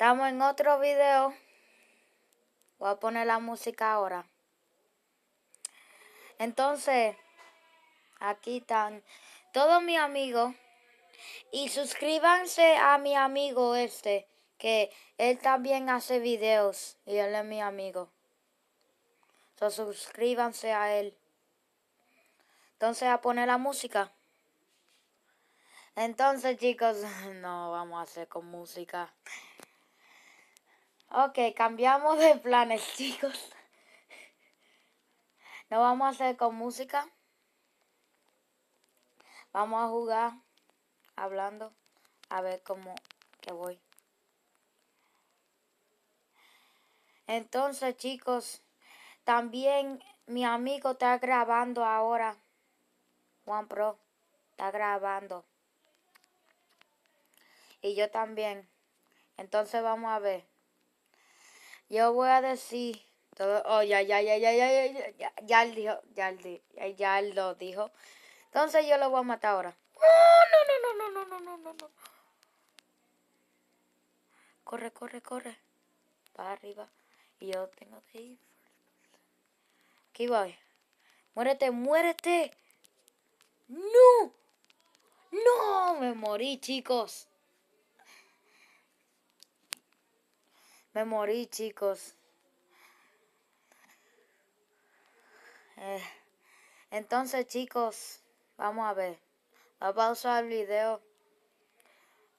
Estamos en otro video. Voy a poner la música ahora. Entonces, aquí están todos mis amigos. Y suscríbanse a mi amigo este, que él también hace videos y él es mi amigo. Entonces, suscríbanse a él. Entonces a poner la música. Entonces chicos, no vamos a hacer con música. Ok, cambiamos de planes, chicos. No vamos a hacer con música. Vamos a jugar hablando. A ver cómo que voy. Entonces, chicos, también mi amigo está grabando ahora. Juan Pro está grabando. Y yo también. Entonces vamos a ver. Yo voy a decir todo. Oh, ya, ya, ya, ya, ya, ya, ya, ya, dijo, ya, él dijo, ya, lo dijo. Entonces yo lo voy a matar ahora. No, no, no, no, no, no, no, no, no. Corre, corre, corre. Para arriba. Y yo tengo que ir. Aquí voy. Muérete, muérete. No. No, me morí, chicos. Me morí, chicos. Eh, entonces, chicos, vamos a ver. Va a pausar el video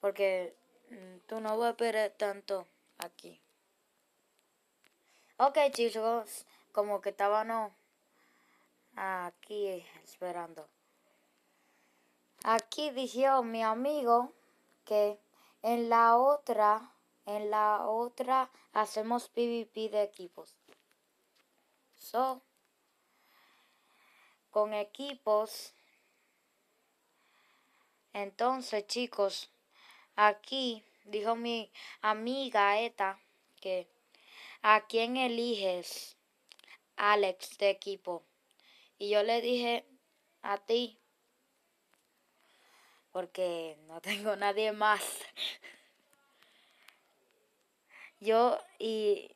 porque mm, tú no vas a esperar tanto aquí. Ok, chicos, como que no aquí esperando. Aquí dijo mi amigo que en la otra en la otra hacemos PvP de equipos. So, con equipos. Entonces, chicos, aquí dijo mi amiga Eta que ¿a quién eliges? Alex de equipo. Y yo le dije a ti porque no tengo nadie más. Yo y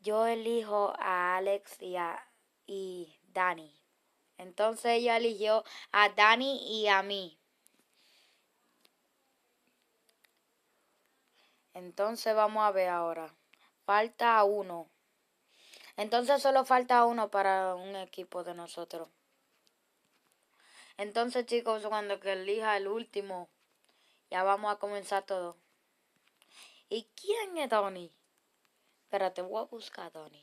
yo elijo a Alex y a Dani. Entonces ella eligió a Dani y a mí. Entonces vamos a ver ahora. Falta uno. Entonces solo falta uno para un equipo de nosotros. Entonces chicos, cuando elija el último, ya vamos a comenzar todo. ¿Y quién es Tony? te voy a buscar a Tony.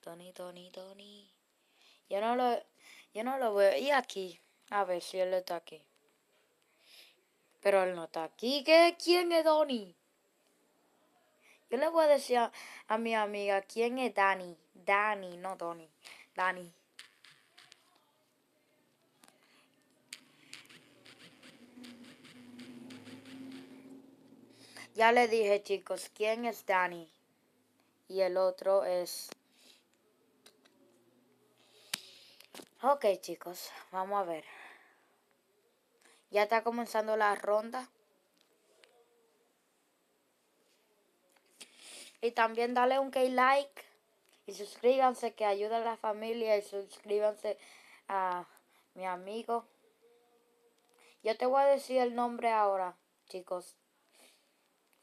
Tony, Tony, Tony. Yo no lo, veo. Y aquí. A ver si él está aquí. Pero él no está aquí. ¿Qué? ¿Quién es Tony? Yo le voy a decir a, mi amiga, ¿quién es Dani? Dani, no Tony. Dani. Ya le dije, chicos, quién es Dani? Y el otro es... Ok, chicos, vamos a ver. Ya está comenzando la ronda. Y también dale un key like. Y suscríbanse que ayuda a la familia. Y suscríbanse a mi amigo. Yo te voy a decir el nombre ahora, chicos.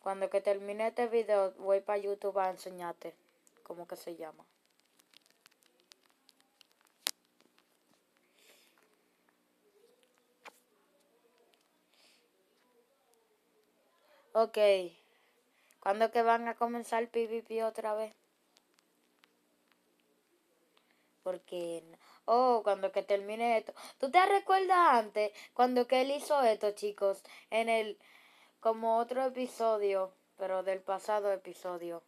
Cuando que termine este video voy para YouTube a enseñarte cómo que se llama. Ok. ¿Cuándo que van a comenzar el PvP otra vez? Porque... Oh, cuando que termine esto. ¿Tú te recuerdas antes cuando que él hizo esto, chicos? En el como otro episodio, pero del pasado episodio.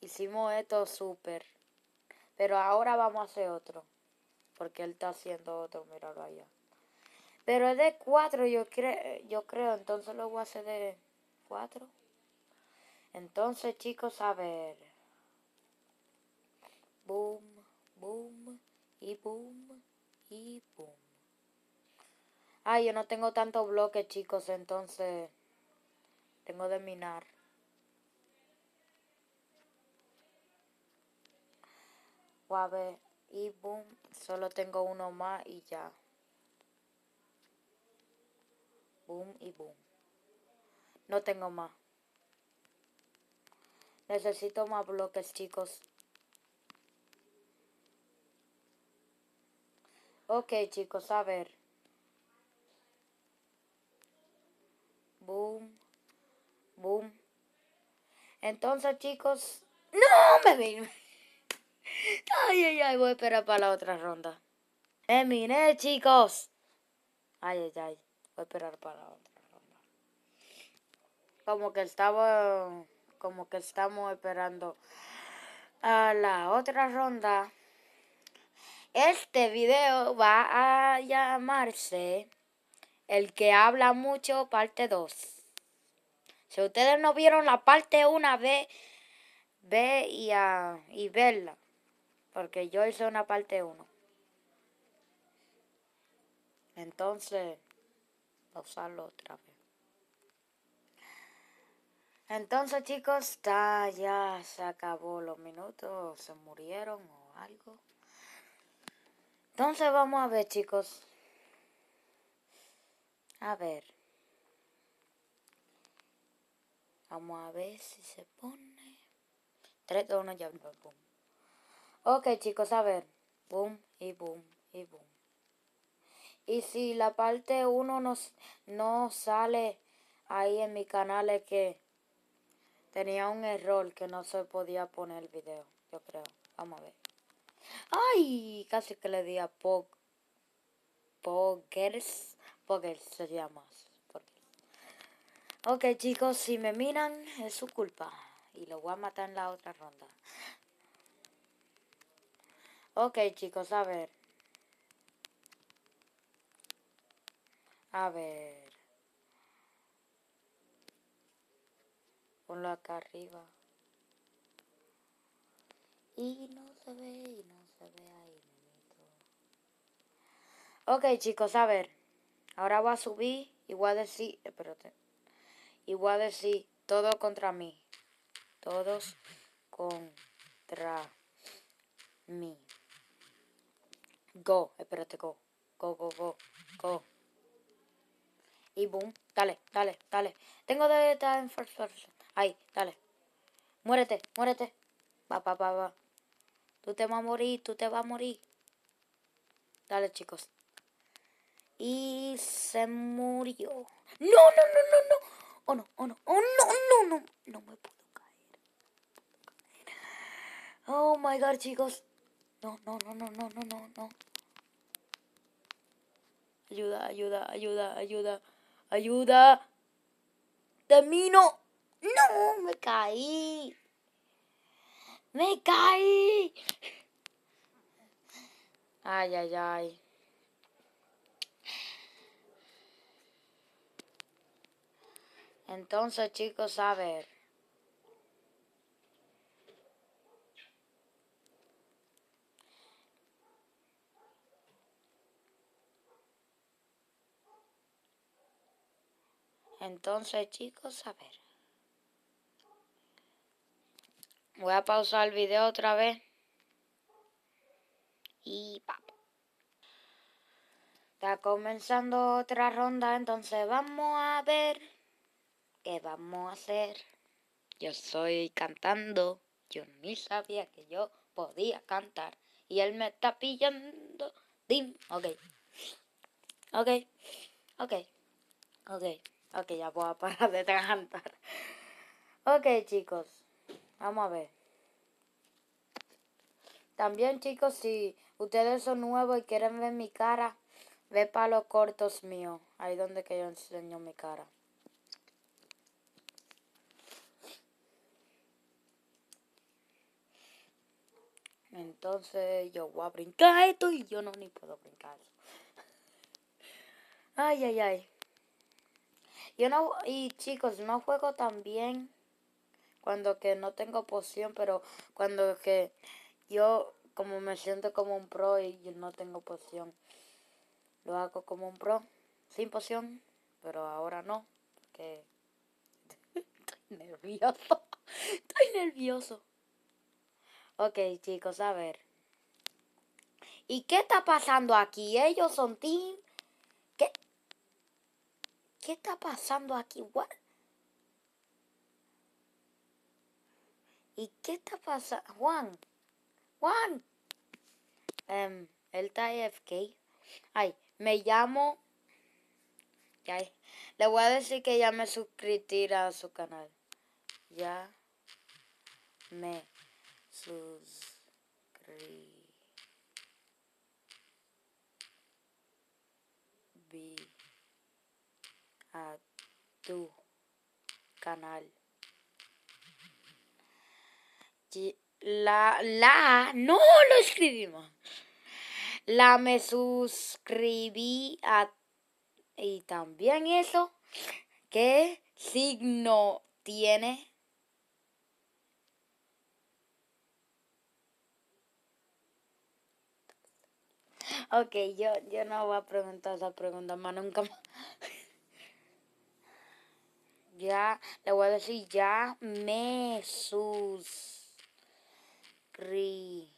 Hicimos esto súper. Pero ahora vamos a hacer otro. Porque él está haciendo otro, míralo allá. Pero es de cuatro, yo, creo yo creo, entonces lo voy a hacer de cuatro. Entonces, chicos, a ver. Boom, boom, y boom, y boom. Ah, yo no tengo tantos bloques, chicos, entonces tengo de minar. A ver, y boom, solo tengo uno más y ya. Boom y boom. No tengo más. Necesito más bloques, chicos. Ok, chicos, a ver. boom, boom. Entonces, chicos, ¡no! Me vino. Ay, ay, ay, voy a esperar para la otra ronda. Me vine, chicos. Ay, ay, ay, voy a esperar para la otra ronda. Como que estaba, como que estamos esperando a la otra ronda. Este video va a llamarse el que habla mucho, parte 2. Si ustedes no vieron la parte 1, ve, ve y, a, ah, y verla. Porque yo hice una parte 1. Entonces, usarlo otra vez. Entonces, chicos, ya se acabó los minutos, se murieron o algo. Entonces, vamos a ver, chicos. A ver. Vamos a ver si se pone. 3, 2, 1, ya. Ok, chicos, a ver. Boom y boom y boom. Y si la parte 1 no, no sale ahí en mi canal es que tenía un error que no se podía poner el video, yo creo. Vamos a ver. ¡Ay! Casi que le di a Pog... Porque sería más. Ok, chicos, si me miran, es su culpa. Y lo voy a matar en la otra ronda. Ok, chicos, a ver. A ver. Ponlo acá arriba. Y no se ve, y no se ve ahí, Ok, chicos, a ver. Ahora va a subir y voy a decir, espérate, y voy decir todo contra mí. Todos contra mí. Go, espérate, go. Go, go, go, go. Y boom, dale, dale, dale. Tengo de estar en first person. Ahí, dale. Muérete, muérete. Va, va, va, va. Tú te vas a morir, tú te vas a morir. Dale, chicos y se murió. No, no, no, no, no. Oh no, oh no, oh no, no, no. No me puedo caer. Oh my god, chicos. No, no, no, no, no, no, no, no. Ayuda, ayuda, ayuda, ayuda, ayuda. Termino. No, me caí. Me caí. Ay, ay, ay. Entonces, chicos, a ver. Entonces, chicos, a ver. Voy a pausar el video otra vez. Y pa. Está comenzando otra ronda, entonces vamos a ver. ¿Qué vamos a hacer. Yo soy cantando. Yo ni sabía que yo podía cantar. Y él me está pillando. Dim. Ok. Ok. Ok. Ok. Ok, ya a parar de cantar. Ok, chicos. Vamos a ver. También, chicos, si ustedes son nuevos y quieren ver mi cara, ve para los cortos míos. Ahí donde que yo enseño mi cara. Entonces yo voy a brincar esto y yo no ni puedo brincar. ay, ay, ay. Yo no, y chicos, no juego tan bien cuando que no tengo poción, pero cuando que yo como me siento como un pro y yo no tengo poción. Lo hago como un pro, sin poción, pero ahora no, porque estoy nervioso. Estoy nervioso. Ok, chicos, a ver. ¿Y qué está pasando aquí? Ellos son team. ¿Qué? ¿Qué está pasando aquí? ¿Y qué está pasando? Juan. Juan. el em, él Ay, me llamo. le voy a decir que ya me suscribirá a su canal. Ya me suscribí a tu canal. La, la, no lo escribimos. La me suscribí a... Y también eso, que signo tiene? Ok, yo, yo no voy a preguntar esa pregunta más nunca más. ya, le voy a decir, ya me suscribí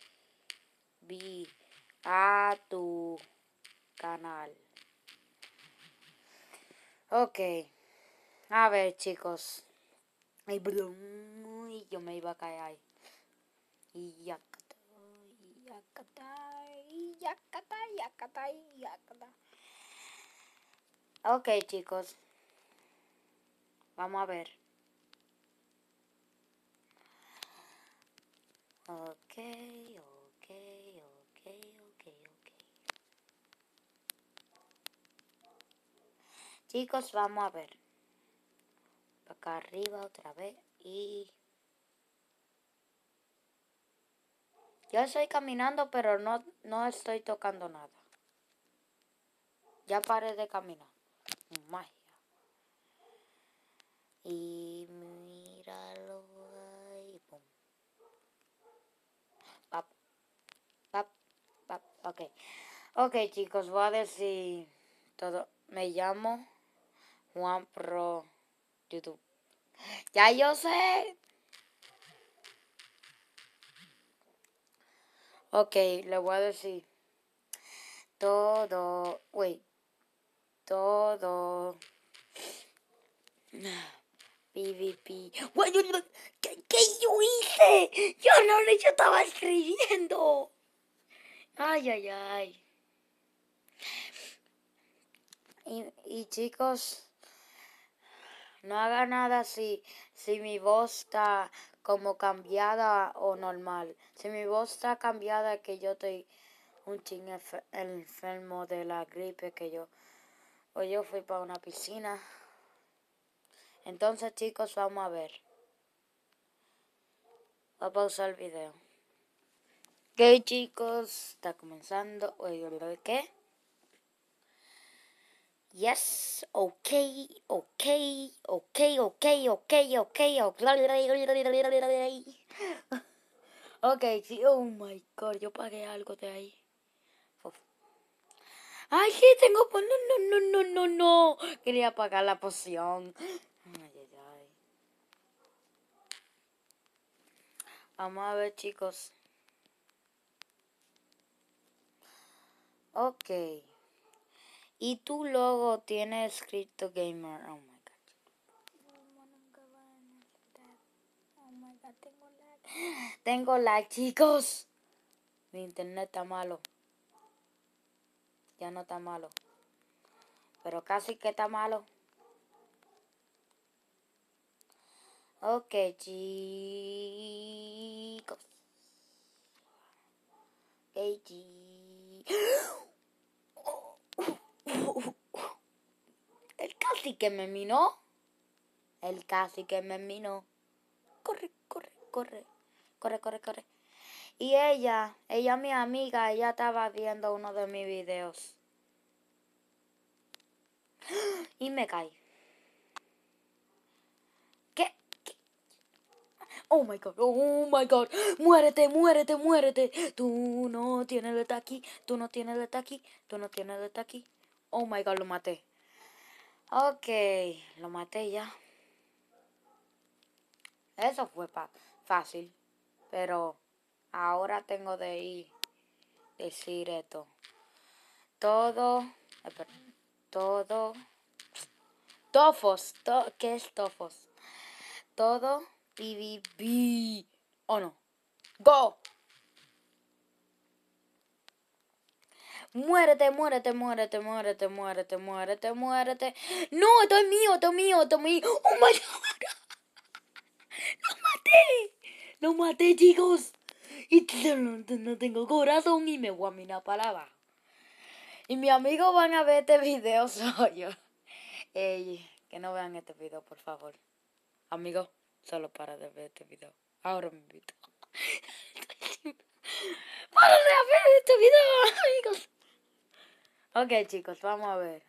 a tu canal. Ok. A ver, chicos. Ay, yo me iba a caer ahí. Y ya. Yacatay, yacatay, yacatay, yacatay. Ok, chicos. Vamos a ver. Ok, ok, ok, ok, ok. Chicos, vamos a ver. Acá arriba otra vez y... Yo estoy caminando, pero no, no estoy tocando nada. Ya paré de caminar. Magia. Y míralo ahí. Pum. Pap. Ok. Ok, chicos, voy a decir todo. Me llamo Juan Pro YouTube. Ya yo sé. Ok, le voy a decir. Todo, wait, todo. PvP. ¿qué, yo hice? Yo no, yo estaba escribiendo. Ay, ay, ay. Y, y chicos, no haga nada si, si mi voz está como cambiada o normal. Si mi voz está cambiada que yo estoy un ching enfermo de la gripe que yo o yo fui para una piscina. Entonces chicos vamos a ver. Voy a pausar el video. ¿Qué, chicos, está comenzando. Oye, ¿qué? Yes, ok, ok, ok, ok, ok, ok, ok. Ok, sí, oh my god, yo pagué algo de ahí. Ay, sí, tengo pues, no, no, no, no, no, no. Quería pagar la poción. Ay, ay, Vamos a ver, chicos. Ok. Y tu logo tiene escrito gamer. Oh, oh my god. tengo lag. Tengo lag, chicos. Mi internet está malo. Ya no está malo. Pero casi que está malo. Ok, chicos. Ok, chicos. ¡Oh! Que me minó. El casi que me minó. Corre, corre, corre. Corre, corre, corre. Y ella, ella mi amiga, ella estaba viendo uno de mis videos. Y me caí. ¿Qué? Oh my god, oh my god. Muérete, muérete, muérete. Tú no tienes letra aquí, tú no tienes de aquí, tú no tienes de aquí. Oh my god, lo maté. Ok, lo maté ya. Eso fue fácil. Pero ahora tengo de ir decir esto. Todo. todo. Tofos. To, ¿Qué es tofos? Todo. Bibi. Oh no. Go. Muérete, muérete, muérete, muérete, muérete, muérete, muérete. No, esto es mío, esto es mío, esto es mío. ¡Oh my God! ¡Lo maté! ¡Lo maté, chicos! Y no tengo corazón y me voy a mirar Y mis amigos van a ver este video, soy yo. que no vean este video, por favor. Amigos, solo para de ver este video. Ahora me invito. ¡Para de ver este video, amigos! Ok chicos, vamos a ver.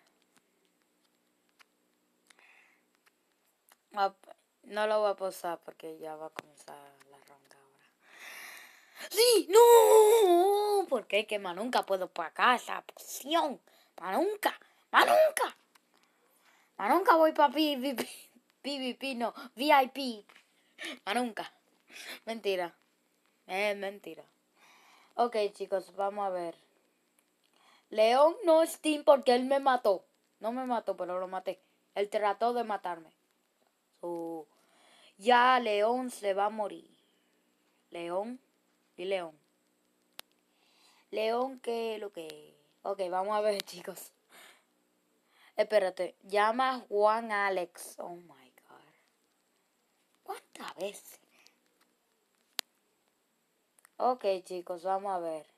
No lo voy a posar porque ya va a comenzar la ronda ahora. ¡Sí! ¡No! Porque es que más nunca puedo para esa poción. Más nunca. Más nunca. Más nunca voy para PvP. PvP no. VIP. Más nunca. Mentira. Es mentira. Ok chicos, vamos a ver. León no es Tim porque él me mató. No me mató, pero lo maté. Él trató de matarme. ya León se va a morir. León y León. León, que lo que. Ok, vamos a ver, chicos. Espérate, llama Juan Alex. Oh my god. ¿Cuántas veces? Ok, chicos, vamos a ver.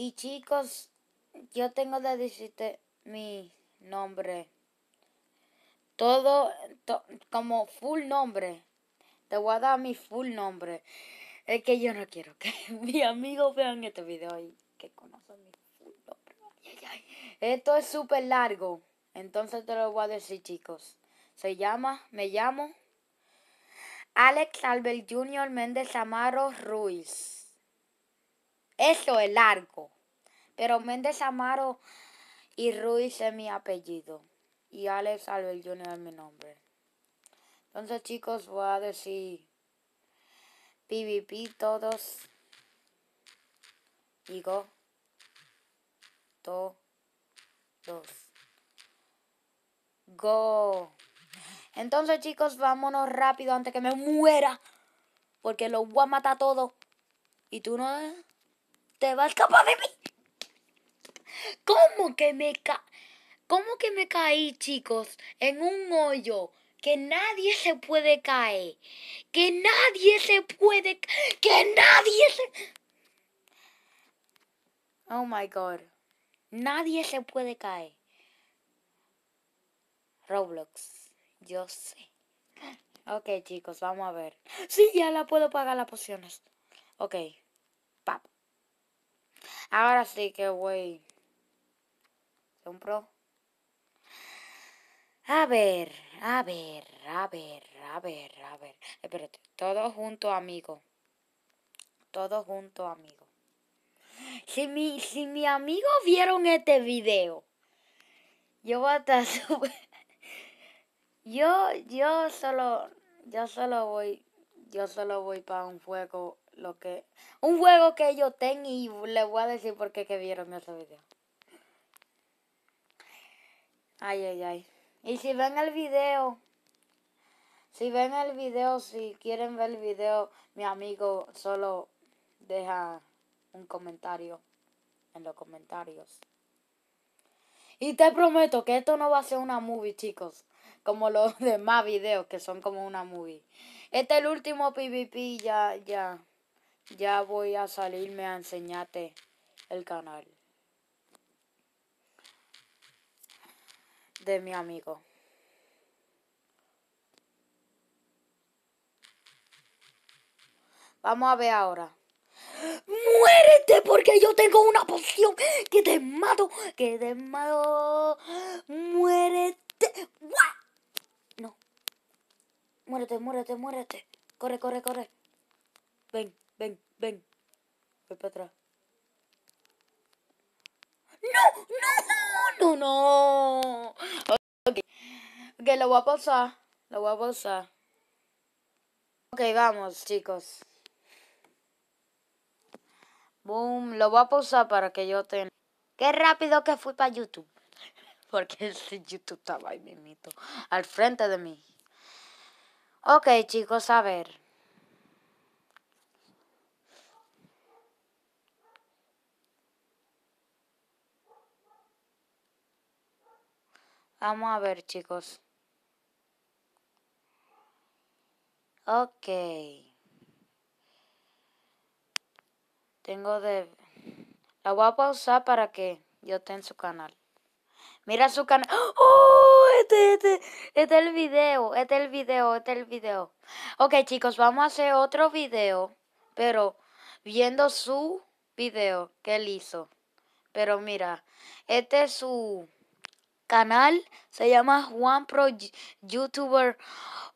Y chicos, yo tengo que decirte mi nombre. Todo, como full nombre. Te voy a dar mi full nombre. Es que yo no quiero que mis amigos vean este video y que conozcan mi full nombre. Esto es súper largo. Entonces te lo voy a decir, chicos. Se llama, me llamo Alex Albert Jr. Méndez Amaro Ruiz. Eso es largo. Pero Méndez Amaro y Ruiz es mi apellido. Y Alex Albert Jr. es mi nombre. Entonces chicos voy a decir PvP todos. Y go. Go. Entonces chicos vámonos rápido antes que me muera. Porque lo voy a matar todo. Y tú no te vas a escapar de mí. ¿Cómo que me ¿Cómo que me caí, chicos? En un hoyo que nadie se puede caer, que nadie se puede, que nadie se... Oh my god, nadie se puede caer. Roblox, yo sé. Ok chicos, vamos a ver. Sí, ya la puedo pagar las pociones. Ok, pap. Ahora sí que voy un pro A ver, a ver, a ver, a ver, a ver. Espérate, todo junto, amigo. Todo junto, amigo. Si mi, si mi amigo vieron este video, yo voy a estar Yo, yo solo, yo solo voy, yo solo voy para un juego, lo que, un juego que yo tengo y les voy a decir por qué que vieron ese video. Ay, ay, ay. Y si ven el video, si ven el video, si quieren ver el video, mi amigo solo deja un comentario en los comentarios. Y te prometo que esto no va a ser una movie, chicos. Como los demás videos que son como una movie. Este es el último PvP. Ya, ya. Ya voy a salirme a enseñarte el canal. de mi amigo. Vamos a ver ahora. ¡Muérete! Porque yo tengo una poción que te mato, que te mato. ¡Muérete! No. Muérete, muérete, muérete. Corre, corre, corre. Ven, ven, ven. Voy para atrás. No, no, no, no. Okay, Ok, lo voy a pausar. Lo voy a pausar. Ok, vamos, chicos. Boom, lo voy a pausar para que yo tenga. Qué rápido que fui para YouTube. Porque el YouTube estaba ahí mismito. Al frente de mí. Ok, chicos, a ver. Vamos a ver, chicos. Ok. Tengo de... La voy a pausar para que yo esté en su canal. Mira su canal. ¡Oh! Este, este, este es el video. Este es el video. Este es el video. Ok, chicos, vamos a hacer otro video. Pero viendo su video que él hizo. Pero mira, este es su canal se llama Juan Pro YouTuber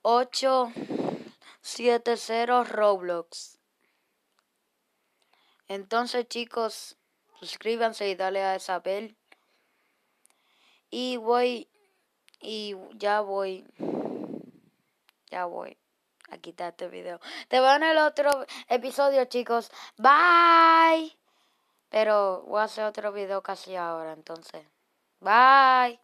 870 Roblox. Entonces chicos, suscríbanse y dale a esa Y voy, y ya voy, ya voy a quitar este video. Te veo en el otro episodio chicos. Bye. Pero voy a hacer otro video casi ahora entonces. Bye.